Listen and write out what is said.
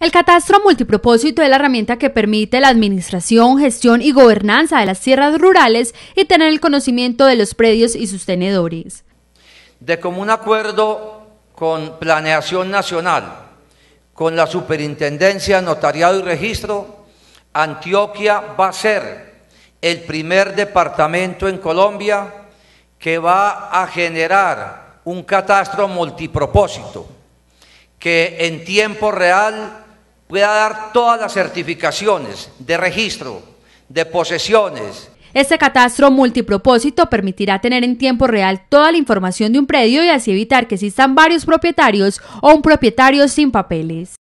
El catastro multipropósito es la herramienta que permite la administración, gestión y gobernanza de las tierras rurales y tener el conocimiento de los predios y sus tenedores. De común acuerdo con Planeación Nacional, con la Superintendencia Notariado y Registro, Antioquia va a ser el primer departamento en Colombia que va a generar un catastro multipropósito que en tiempo real a dar todas las certificaciones de registro, de posesiones. Este catastro multipropósito permitirá tener en tiempo real toda la información de un predio y así evitar que existan varios propietarios o un propietario sin papeles.